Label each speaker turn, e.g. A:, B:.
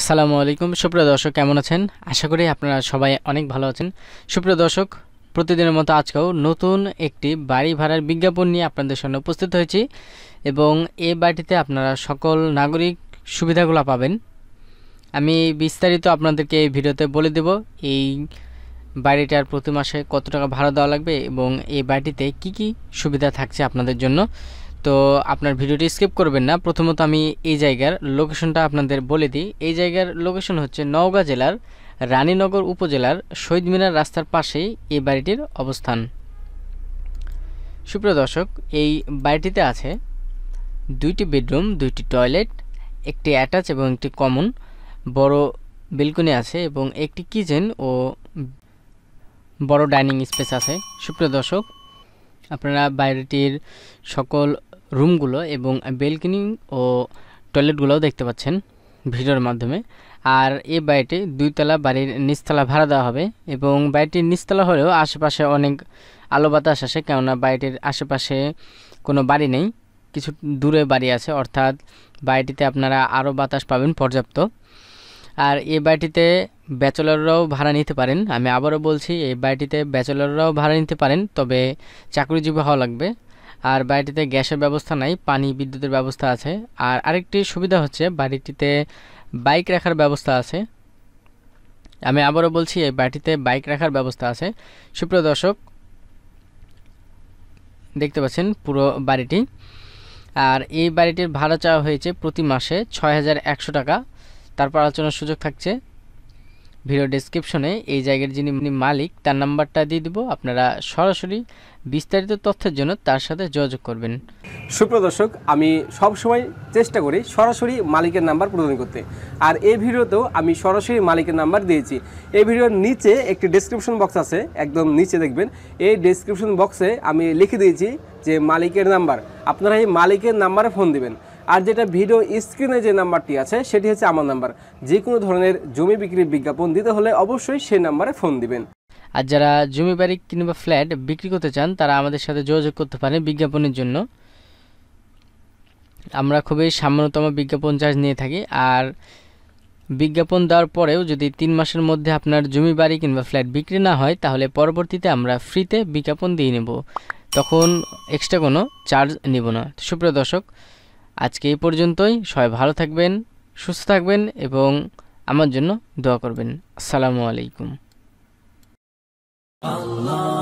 A: আসসালামু আলাইকুম সুপ্রিয় দর্শক কেমন আছেন আশা করি আপনারা সবাই অনেক ভালো আছেন সুপ্রিয় দর্শক প্রতিদিনের মতো আজকেও নতুন একটি বাড়ি ভাড়ার বিজ্ঞাপন নিয়ে আপনাদের সামনে উপস্থিত হয়েছি এবং এ বাড়িতে আপনারা সকল নাগরিক সুবিধাগুলো পাবেন আমি বিস্তারিত আপনাদেরকে এই ভিডিওতে বলে দেব এই বাড়িটার প্রতি মাসে কত টাকা ভাড়া দেওয়া লাগবে এবং এই বাড়িতে কি কি সুবিধা থাকছে আপনাদের জন্য তো আপনার ভিডিওটি স্কিপ করবেন না প্রথমত আমি এই জায়গার লোকেশনটা আপনাদের বলে দিই এই জায়গার লোকেশন হচ্ছে নওগাঁ জেলার রানীনগর উপজেলার শহীদ মিনার রাস্তার পাশেই এই বাড়িটির অবস্থান সুপ্রিয় দর্শক এই বাড়িটিতে আছে দুইটি বেডরুম দুইটি টয়লেট একটি অ্যাটাচ এবং একটি কমন বড় বেলকনি আছে এবং একটি কিচেন ও বড় ডাইনিং স্পেস আছে সুপ্রিয় দর্শক আপনারা বাইরেটির সকল রুমগুলো এবং বেলকনি ও টয়লেটগুলোও দেখতে পাচ্ছেন ভিডিওর মাধ্যমে আর এই বাড়িটি দুইতলা বাড়ির নিচতলা ভাড়া দেওয়া হবে এবং বাড়িটির নিচতলা হলেও আশেপাশে অনেক আলো বাতাস আসে কেননা বাড়িটির আশেপাশে কোনো বাড়ি নেই কিছু দূরে বাড়ি আছে অর্থাৎ বাড়িটিতে আপনারা আরও বাতাস পাবেন পর্যাপ্ত আর এই বাড়িটিতে ব্যাচেলররাও ভাড়া নিতে পারেন আমি আবারও বলছি এই বাড়িটিতে ব্যাচেলররাও ভাড়া নিতে পারেন তবে চাকরিজীবী হওয়া লাগবে আর বাড়িটিতে গ্যাসের ব্যবস্থা নাই পানি বিদ্যুতের ব্যবস্থা আছে আর আরেকটি সুবিধা হচ্ছে বাড়িটিতে বাইক রাখার ব্যবস্থা আছে আমি আবারও বলছি এই বাড়িটিতে বাইক রাখার ব্যবস্থা আছে সুপ্রিয় দর্শক দেখতে পাচ্ছেন পুরো বাড়িটি আর এই বাড়িটির ভাড়া চাওয়া হয়েছে প্রতি মাসে ছয় টাকা তারপর আলোচনার সুযোগ থাকছে ভিডিও ডেসক্রিপশনে এই জায়গার যিনি মালিক তার নাম্বারটা দিয়ে দিব আপনারা সরাসরি বিস্তারিত তথ্যের জন্য তার সাথে যোগাযোগ করবেন
B: সুপ্রদর্শক আমি সবসময় চেষ্টা করি সরাসরি মালিকের নাম্বার প্রদান করতে আর এই ভিডিওতেও আমি সরাসরি মালিকের নাম্বার দিয়েছি এই ভিডিওর নিচে একটি ডেসক্রিপশন বক্স আছে একদম নিচে দেখবেন এই ডেসক্রিপশন বক্সে আমি লিখে দিয়েছি যে মালিকের নাম্বার আপনারা এই মালিকের নাম্বারে ফোন দিবেন আর যেটা ভিডিও স্ক্রিনে যে নাম্বারটি আছে সেটি হচ্ছে আমার নাম্বার যে কোনো ধরনের জমি বিক্রির বিজ্ঞাপন দিতে হলে অবশ্যই সেই নাম্বারে ফোন
A: দিবেন আর যারা জমি বাড়ি কিংবা ফ্ল্যাট বিক্রি করতে চান তারা আমাদের সাথে যোগাযোগ করতে পারে বিজ্ঞাপনের জন্য আমরা খুবই সামান্যতম বিজ্ঞাপন চার্জ নিয়ে থাকি আর বিজ্ঞাপন দেওয়ার পরেও যদি তিন মাসের মধ্যে আপনার জমি বাড়ি কিংবা ফ্ল্যাট বিক্রি না হয় তাহলে পরবর্তীতে আমরা ফ্রিতে বিজ্ঞাপন দিয়ে নেব তখন এক্সট্রা কোনো চার্জ নেব না সুপ্রিয় দর্শক আজকে এই পর্যন্তই সবাই ভালো থাকবেন সুস্থ থাকবেন এবং আমার জন্য দোয়া করবেন আসসালামু আলাইকুম আল্লাহ